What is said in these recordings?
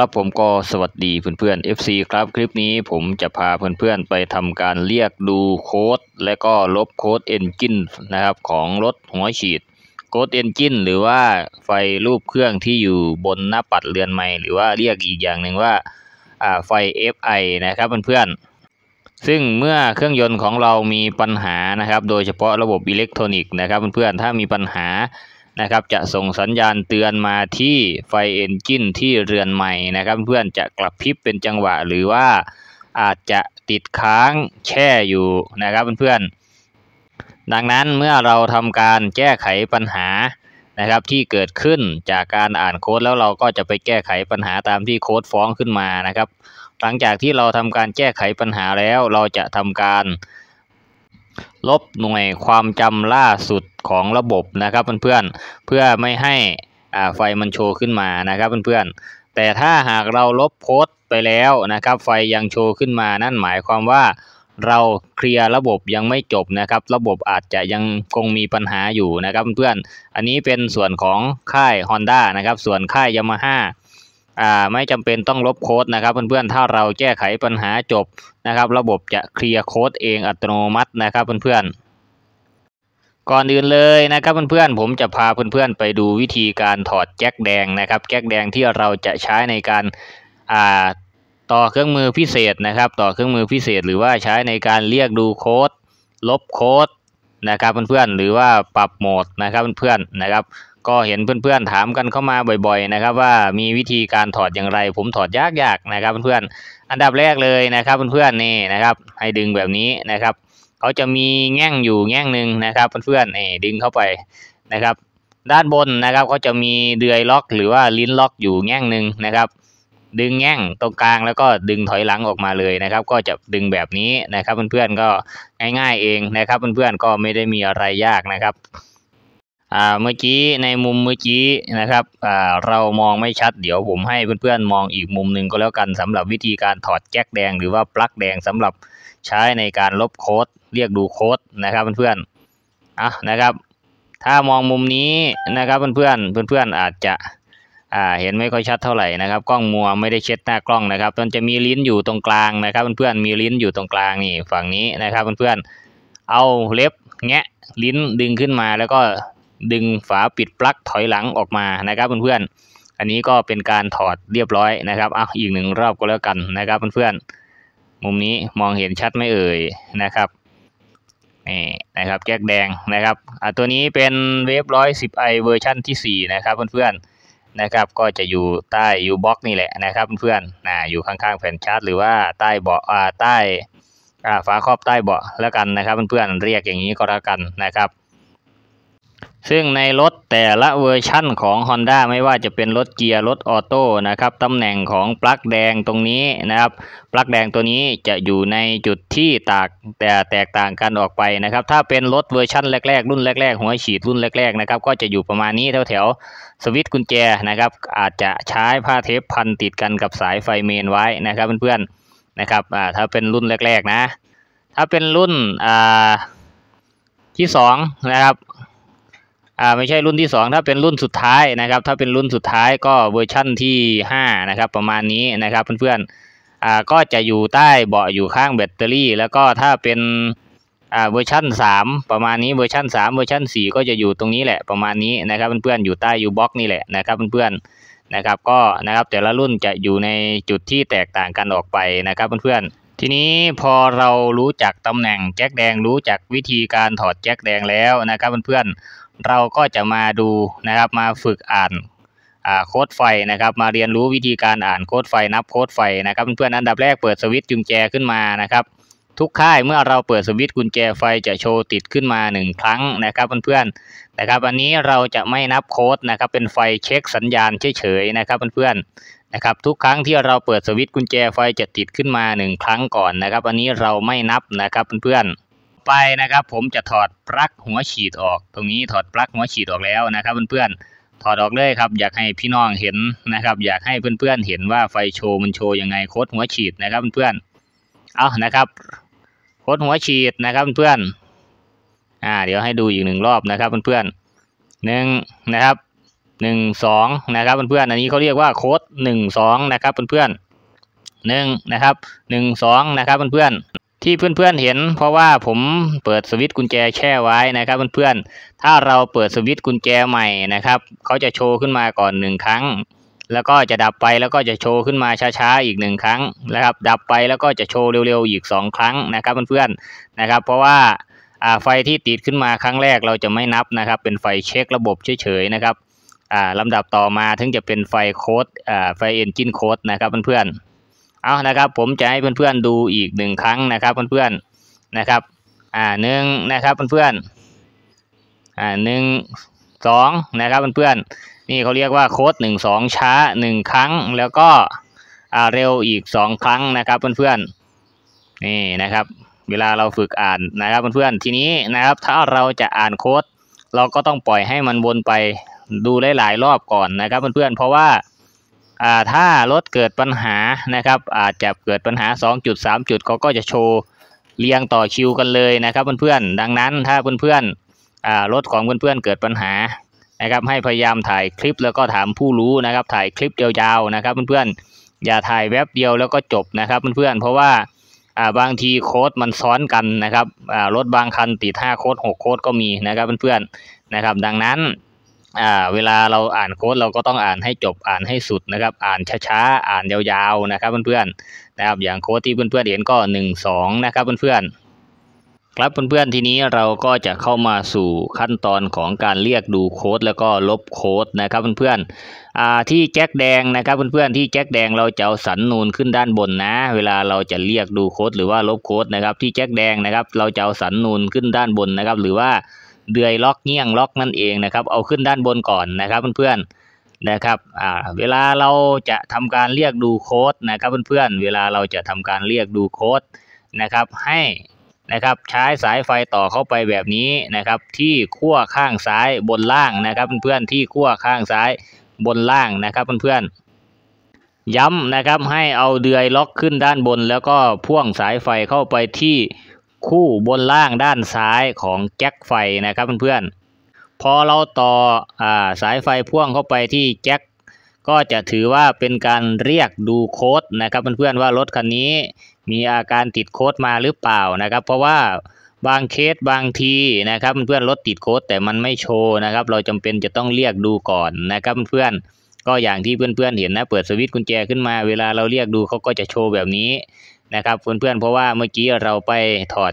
ครับผมก็สวัสดีเพื่อนๆ FC ครับคลิปนี้ผมจะพาเพื่อนๆไปทำการเรียกดูโค้ดและก็ลบโค้ดเอนจินนะครับ ของรถหัวฉีดโค้ดเอนจินหรือว่าไฟรูปเครื่องที่อยู่บนหน้าปัดเรือนใหม่หรือว่าเรียกอีกอย่างหนึ่งว่า ไฟ FI นะครับเพื่อนๆซึ่งเมื่อเครื่องยนต์ของเรามีปัญหานะครับ โดยเฉพาะระบบอิเล็กทรอนิกส์นะครับเพื่อนๆถ้ามีปัญหานะครับจะส่งสัญญาณเตือนมาที่ไฟเอนจินที่เรือนใหม่นะครับ เพื่อนจะกลับพิบเป็นจังหวะ หรือว่าอาจจะติดค้างแช่อยู่นะครับเพื่อนๆดังนั้นเมื่อเราทำการแก้ไขปัญหานะครับ ที่เกิดขึ้นจากการอ่านโค้ดแล้วเราก็จะไปแก้ไขปัญหาตามที่โค้ดฟ้องขึ้นมานะครับ หลังจากที่เราทำการแก้ไขปัญหาแล้ว เราจะทำการลบหน่วยความจำล่าสุดของระบบนะครับเพื่อนๆเพื่อไม่ให้ไฟมันโชว์ขึ้นมานะครับเพื่อนๆแต่ถ้าหากเราลบโพสต์ไปแล้วนะครับไฟยังโชว์ขึ้นมา นั่นหมายความว่าเราเคลียร์ระบบยังไม่จบนะครับระบบอาจจะยังคงมีปัญหาอยู่นะครับเพื่อนๆอันนี้เป็นส่วนของค่าย Honda นะครับส่วนค่าย Yamaha อ่าไม่จำเป็นต้องลบโค้ดนะครับ เพื่อนๆถ้าเราแก้ไขปัญหาจบนะครับ ระบบจะเคลียร์โค้ดเองอัตโนมัตินะครับ เพื่อนๆก่อนอื่นเลยนะครับ เพื่อนๆผมจะพาเพื่อนๆไปดูวิธีการถอดแจ็คแดงนะครับแจ็คแดงที่เราจะใช้ในการอ่าต่อเครื่องมือพิเศษนะครับ ต่อเครื่องมือพิเศษ หรือว่าใช้ในการเรียกดูโค้ด ลบโค้ด นะครับเพื่อนๆหรือว่าปรับโหมดนะครับเพื่อนๆนะครับก็เห็นเพื่อนๆ ถามกันเข้ามาบ่อยๆนะครับ ว่ามีวิธีการถอดอย่างไร ผมถอดยากๆนะครับเพื่อนๆอันดับแรกเลยนะครับเพื่อนๆนี่นะครับ ให้ดึงแบบนี้นะครับเขาจะมีแง่งอยู่แง่งหนึ่งนะครับเพื่อนๆนี่ดึงเข้าไปนะครับ ด้านบนนะครับเขาจะมีเดือยล็อกหรือว่าลิ้นล็อกอยู่แง่งหนึ่งนะครับ ดึงแง่งตรงกลางแล้วก็ดึงถอยหลังออกมาเลยนะครับ ก็จะดึงแบบนี้นะครับเพื่อนๆก็ง่ายๆเองนะครับเพื่อนๆ ก็ไม่ได้มีอะไรยากนะครับเมื่อกี้ในมุมเมื่อกี้นะครับ เรามองไม่ชัดเดี๋ยวผมให้เพื่อนๆมองอีกมุมหนึ่งก็แล้วกันสำหรับวิธีการถอดแจ็คแดงหรือว่าปลั๊กแดงสำหรับใช้ในการลบโค้ด เรียกดูโค้ดนะครับเพื่อนๆอ่ะนะครับ ถ้ามองมุมนี้นะครับ เพื่อนๆเพื่อนๆอาจจะ เห็นไม่ค่อยชัดเท่าไหร่นะครับกล้องมัวไม่ได้เช็ดหน้ากล้องนะครับมันจะมีลิ้นอยู่ตรงกลางนะครับเพื่อนๆมีลิ้นอยู่ตรงกลางนี่ฝั่งนี้นะครับเพื่อนๆเอาเล็บ แงะลิ้นดึงขึ้นมาแล้วก็ดึงฝาปิดปลั๊กถอยหลังออกมานะครับเพื่อนเพื่อน อันนี้ก็เป็นการถอดเรียบร้อยนะครับอ่ะอีกหนึ่งรอบก็แล้วกันนะครับเพื่อนเพื่อน มุมนี้มองเห็นชัดไม่เอ่ยนะครับ นี่นะครับ แก๊กแดงนะครับ อ่ะตัวนี้เป็นเวฟร้อยสิบไอเวอร์ชั่นที่4 นะครับเพื่อนเพื่อนนะครับก็จะอยู่ใต้ยูบ็อกนี่แหละนะครับเพื่อนๆนะอยู่ข้างๆแผ่นชาร์จ หรือว่าใต้เบาะอ่าใต้ฝาครอบใต้เบาะแล้วกันนะครับเพื่อนๆเรียกอย่างนี้ก็แล้วกันนะครับซึ่งในรถแต่ละเวอร์ชั่นของ Honda ไม่ว่าจะเป็นรถเกียร์รถออโต้นะครับตำแหน่งของปลั๊กแดงตรงนี้นะครับ ปลั๊กแดงตัวนี้จะอยู่ในจุดที่ตากแต่แตกต่างกันออกไปนะครับ ถ้าเป็นรถเวอร์ชั่นแรกๆ รุ่นแรกๆหัวฉีดรุ่นแรก ๆนะครับ ก็จะอยู่ประมาณนี้แถวๆสวิตช์กุญแจนะครับ อาจจะใช้ผ้าเทปพันติดกันกับสายไฟเมนไว้นะครับ เพื่อนๆนะครับถ้าเป็นรุ่นแรกๆนะ ถ้าเป็นรุ่นที่2นะครับอ่าไม่ใช่รุ่นที่ 2 ถ้าเป็นรุ่นสุดท้ายนะครับ ถ้าเป็นรุ่นสุดท้ายก็เวอร์ชั่นที่5นะครับประมาณนี้นะครับเพื่อนๆอ่าก็จะอยู่ใต้เบาะอยู่ข้างแบตเตอรี่ แล้วก็ถ้าเป็นอ่าเวอร์ชั่น 3 ประมาณนี้เวอร์ชั่น3 เวอร์ชั่น4 ก็จะอยู่ตรงนี้แหละ ประมาณนี้นะครับเพื่อนๆอยู่ใต้ยูบ็อกนี่แหละนะครับเพื่อนๆนะครับ ก็นะครับแต่ละรุ่นจะอยู่ในจุดที่แตกต่างกันออกไปนะครับเพื่อนๆทีนี้พอเรารู้จักตำแหน่งแจ็คแดงรู้จักวิธีการถอดแจ็คแดงแล้วนะครับเพื่อนเราก็จะมาดูนะครับมาฝึกอ่านโค้ดไฟนะครับ มาเรียนรู้วิธีการอ่านโค้ดไฟนับโค้ดไฟนะครับเพื่อนๆอันดับแรกเปิดสวิตช์กุญแจขึ้นมานะครับ ทุกค่ายเมื่อเราเปิดสวิตช์กุญแจไฟจะโชว์ติดขึ้นมา 1 ครั้งนะครับเพื่อนๆนะครับ อันนี้เราจะไม่นับโค้ดนะครับเป็นไฟเช็คสัญญาณเฉยๆนะครับเพื่อนๆนะครับ ทุกครั้งที่เราเปิดสวิตช์กุญแจไฟจะติดขึ้นมา 1 ครั้งก่อนนะครับ อันนี้เราไม่นับนะครับเพื่อนๆไปนะครับผมจะถอดปลั๊กหัวฉีดออก ตรงนี้ถอดปลั๊กหัวฉีดออกแล้วนะครับเพื่อนๆถอดออกเลยครับ อยากให้พี่น้องเห็นนะครับ อยากให้เพื่อนๆเห็นว่าไฟโชว์มันโชว์ยังไงโคดหัวฉีดนะครับเพื่อนๆเอานะครับ โคดหัวฉีดนะครับเพื่อนๆอ่า เดี๋ยวให้ดูอีกหนึ่งรอบนะครับเพื่อนๆหนึ่งนะครับหนึ่งสองนะครับเพื่อนๆอันนี้เขาเรียกว่าโคดหนึ่งสองนะครับเพื่อนๆหนึ่งนะครับหนึ่งสองนะครับเพื่อนๆที่เพื่อนๆเห็นเพราะว่าผมเปิดสวิตช์กุญแจแช่ไว้นะครับเพื่อนๆ ถ้าเราเปิดสวิตช์กุญแจใหม่นะครับเขาจะโชว์ขึ้นมาก่อนหนึ่งครั้ง แล้วก็จะดับไปแล้วก็จะโชว์ขึ้นมาช้าๆอีกหนึ่งครั้งนะครับ ดับไปแล้วก็จะโชว์เร็วๆอีก2ครั้งนะครับเพื่อนๆนะครับ เพราะว่าไฟที่ติดขึ้นมาครั้งแรกเราจะไม่นับนะครับ เป็นไฟเช็คระบบเฉยๆนะครับลำดับต่อมาถึงจะเป็นไฟโค้ดไฟเอนจินโค้ดนะครับเพื่อนๆเอานะครับผมจะให้เพื่อนๆดูอีกหนึ่งครั้งนะครับเพื่อนๆนะครับ อ่าหนึ่งนะครับเพื่อนๆอ่าหนึ่งสองนะครับเพื่อนๆนี่เขาเรียกว่าโคดหนึ่งสองช้าหนึ่งครั้ง แล้วก็อ่าเร็วอีกสองครั้งนะครับเพื่อนๆนี่นะครับ เวลาเราฝึกอ่านนะครับเพื่อนๆทีนี้นะครับ ถ้าเราจะอ่านโคดเราก็ต้องปล่อยให้มันวนไปดูหลายๆรอบก่อนนะครับเพื่อนๆเพราะว่าถ้ารถเกิดปัญหานะครับ อาจจะเกิดปัญหา2จุดจุดเขาก็จะโชว์เรียงต่อคิวกันเลยนะครับเพื่อนๆดังนั้นถ้าเพื่อนๆรถของเพื่อนๆเกิดปัญหานะครับให้พยายามถ่ายคลิปแล้วก็ถามผู้รู้นะครับถ่ายคลิปยาวๆนะครับเพื่อนๆอย่าถ่ายแวบเดียวแล้วก็จบนะครับเพื่อนๆเพราะว่าบางทีโค้ดมันซ้อนกันนะครับรถบางคันติด 5 โค้ด6 โค้ดก็มีนะครับเพื่อนๆนะครับ ดังนั้นอ่าเวลาเราอ่านโค้ดเราก็ต้องอ่านให้จบอ่านให้สุดนะครับ อ่านช้าๆอ่านยาวๆนะครับเพื่อนๆนะครับอย่างโค้ดที่เพื่อนๆเห็นก็1 2นะครับเพื่อนๆครับเพื่อนๆทีนี้เราก็จะเข้ามาสู่ขั้นตอนของการเรียกดูโค้ด แล้วก็ลบโค้ดนะครับเพื่อนๆอ่าที่แจ็คแดงนะครับเพื่อนๆที่แจ็คแดงเราจะเอาสันนูนขึ้นด้านบนนะ เวลาเราจะเรียกดูโค้ด หรือว่าลบโค้ดนะครับ ที่แจ็คแดงนะครับ เราจะเอาสันนูนขึ้นด้านบนนะครับ หรือว่าเดือยล็อกเงี่ยงล็อกนั่นเองนะครับเอาขึ้นด้านบนก่อนนะครับเพื่อนๆนะครับอ่าเวลาเราจะทำการเรียกดูโค้ดนะครับเพื่อนๆเวลาเราจะทำการเรียกดูโค้ดนะครับ ให้นะครับใช้สายไฟต่อเข้าไปแบบนี้นะครับ ที่ขั้วข้างซ้ายบนล่างนะครับ เพื่อนๆที่ขั้วข้างซ้ายบนล่างนะครับเพื่อนๆย้ำนะครับให้เอาเดือยล็อกขึ้นด้านบน แล้วก็พ่วงสายไฟเข้าไปที่คู่บนล่างด้านซ้ายของแจ็คไฟนะครับเพื่อนๆพอเราต่ออสายไฟพ่วงเข้าไปที่แจ็คก็จะถือว่าเป็นการเรียกดูโค้ดนะครับเพื่อนๆว่ารถคันนี้มีอาการติดโค้ดมาหรือเปล่านะครับ เพราะว่าบางเคสบางทีนะครับ เพื่อนๆรถติดโค้ด แต่มันไม่โชว์นะครับ เราจำเป็นจะต้องเรียกดูก่อนนะครับ เพื่อนๆก็อย่างที่เพื่อนๆเห็นนะ เปิดสวิตช์กุญแจ ขึ้นมาเวลาเราเรียกดูเขาก็จะโชว์แบบนี้นะครับเพื่อนๆเพราะว่าเมื่อกี้เราไปถอด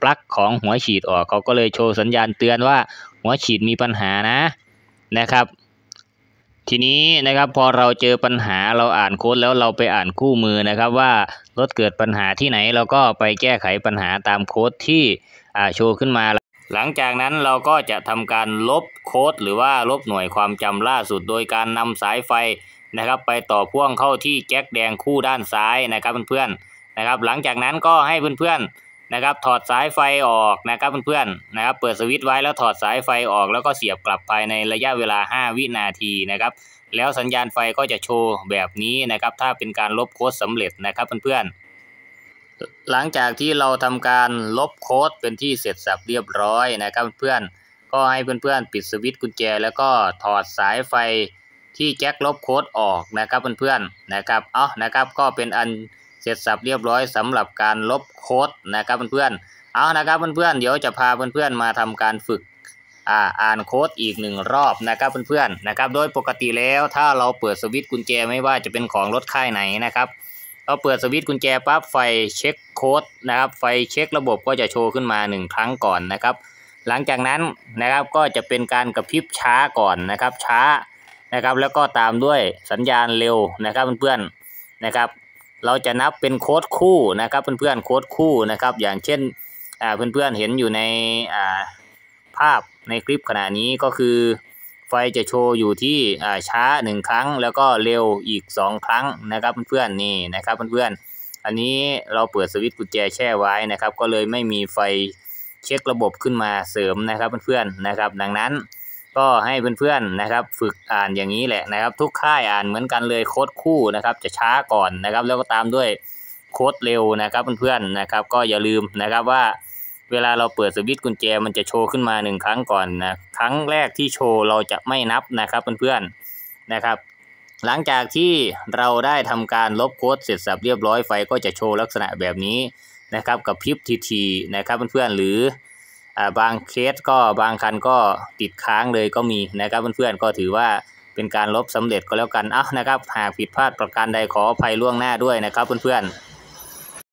ปลั๊กของหัวฉีดออกเขาก็เลยโชว์สัญญาณเตือนว่าหัวฉีดมีปัญหานะนะครับ ทีนี้นะครับพอเราเจอปัญหาเราอ่านโค้ดแล้วเราไปอ่านคู่มือนะครับว่ารถเกิดปัญหาที่ไหนเราก็ไปแก้ไขปัญหาตามโค้ดที่โชว์ขึ้นมาหลังจากนั้นเราก็จะทำการลบโค้ดหรือว่าลบหน่วยความจำล่าสุด โดยการนำสายไฟนะครับไปต่อพ่วงเข้าที่แจ็คแดงคู่ด้านซ้ายนะครับเพื่อนๆนะครับหลังจากนั้นก็ให้เพื่อนๆนะครับถอดสายไฟออกนะครับเพื่อนๆนะครับ เปิดสวิตช์ไว้แล้วถอดสายไฟออกแล้วก็เสียบกลับภายในระยะเวลา 5 วินาทีนะครับ แล้วสัญญาณไฟก็จะโชว์แบบนี้นะครับถ้าเป็นการลบโค้ดสำเร็จนะครับเพื่อนๆหลังจากที่เราทำการลบโค้ดเป็นที่เสร็จสับเรียบร้อยนะครับเพื่อนก็ให้เพื่อนๆปิดสวิตช์กุญแจ แล้วก็ถอดสายไฟที่แจ็คลบโค้ดออกนะครับเพื่อนๆนะครับเอานะครับ ก็เป็นอันเสร็จสับเรียบร้อยสำหรับการลบโค้ดนะครับเพื่อนๆเอานะครับเพื่อนๆเดี๋ยวจะพาเพื่อนๆมาทำการฝึกอ่านโค้ดอีกหนึ่งรอบนะครับเพื่อนๆนะครับ โดยปกติแล้วถ้าเราเปิดสวิตช์กุญแจไม่ว่าจะเป็นของรถค่ายไหนนะครับเราเปิดสวิตช์กุญแจปั๊บไฟเช็คโค้ดนะครับ ไฟเช็คระบบก็จะโชว์ขึ้นมา 1 ครั้งก่อนนะครับ หลังจากนั้นนะครับก็จะเป็นการกระพริบช้าก่อนนะครับ ช้านะครับแล้วก็ตามด้วยสัญญาณเร็วนะครับเพื่อนๆนะครับ เราจะนับเป็นโค้ดคู่นะครับ เพื่อนๆโค้ดคู่นะครับ อย่างเช่น เพื่อนๆเห็นอยู่ในภาพในคลิปขณะนี้ก็คือ ไฟจะโชว์อยู่ที่ช้า 1 ครั้งแล้วก็เร็วอีก 2 ครั้งนะครับ เพื่อนๆนี่นะครับเพื่อนๆอันนี้เราเปิดสวิตช์กุญแจแช่ไว้นะครับ ก็เลยไม่มีไฟเช็คระบบขึ้นมาเสริมนะครับเพื่อนๆนะครับ ดังนั้นก็ให้เพื่อนๆนะครับฝึกอ่านอย่างนี้แหละนะครับ ทุกค่ายอ่านเหมือนกันเลยโค้ดคู่นะครับ จะช้าก่อนนะครับ แล้วก็ตามด้วยโค้ดเร็วนะครับเพื่อนๆนะครับ ก็อย่าลืมนะครับว่า เวลาเราเปิดสวิตช์กุญแจ มันจะโชว์ขึ้นมาหนึ่งครั้งก่อนนะครั้งแรกที่โชว์เราจะไม่นับนะครับเพื่อนๆนะครับ หลังจากที่เราได้ทำการลบโค้ดเสร็จสับเรียบร้อยไฟก็จะโชว์ลักษณะแบบนี้นะครับกับพิบทีทีนะครับเพื่อนๆหรือบางเคสก็บางคันก็ติดค้างเลยก็มีนะครับ เพื่อนๆ ก็ถือว่าเป็นการลบสำเร็จก็แล้วกันเอ้านะครับ หากผิดพลาดประการใดขออภัยล่วงหน้าด้วยนะครับ เพื่อนๆ